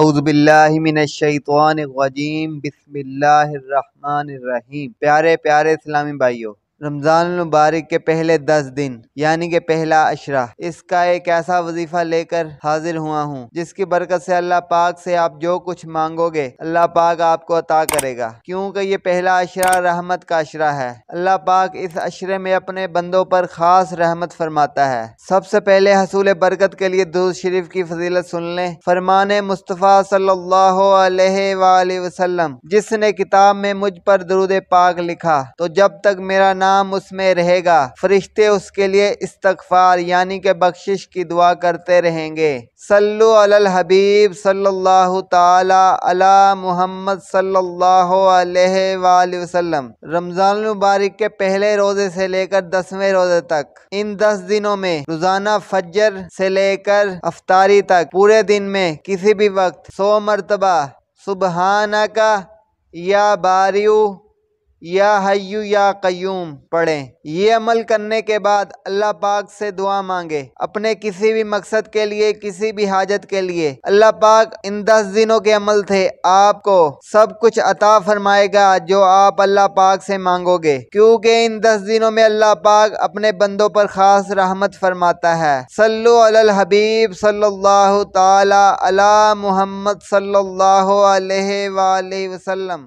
अउज़बिल्लिमिनशैतवानरजीम बिसमीम प्यारे प्यारे इस्लामी भाइयों मुबारक के पहले दस दिन यानी कि पहला अशरा इसका एक ऐसा वजीफ़ा लेकर हाजिर हुआ हूँ जिसकी बरकत से अल्लाह पाक से आप जो कुछ मांगोगे अल्लाह पाक आपको अता करेगा क्योंकि ये पहला अशरा रहमत का अशरा है अल्लाह पाक इस अशरे में अपने बंदों पर ख़ास रहमत फरमाता है सबसे पहले हसूल बरकत के लिए दूध शरीफ की फजीलत सुन लें फरमान मुस्तफ़ा सल्लल्लाहु जिसने किताब में मुझ पर दरूद पाक लिखा तो जब तक मेरा नाम नाम उसमें रहेगा फरिश्ते उसके लिए इस्तगफार यानी के बख्शिश की दुआ करते रहेंगे सल्लु अलल हबीब सल्लल्लाहु ताला अला मुहम्मद सल्लल्लाहु अलैहि वसल्लम रमजान मुबारक के पहले रोजे से लेकर दसवें रोजे तक इन दस दिनों में रोजाना फजर से लेकर अफतारी तक पूरे दिन में किसी भी वक्त सौ मरतबा सुबहाना का या बारियू या हय्यू या कयूम पढ़ें ये अमल करने के बाद अल्लाह पाक से दुआ मांगे अपने किसी भी मकसद के लिए किसी भी हाजत के लिए अल्लाह पाक इन दस दिनों के अमल थे आपको सब कुछ अता फरमाएगा जो आप अल्लाह पाक से मांगोगे क्योंकि इन दस दिनों में अल्लाह पाक अपने बंदों पर खास रहमत फरमाता है सल्लु अल हबीब सल्लल्लाहु ताला अला मुहम्मद सल्लल्लाहु अलैहि वसल्लम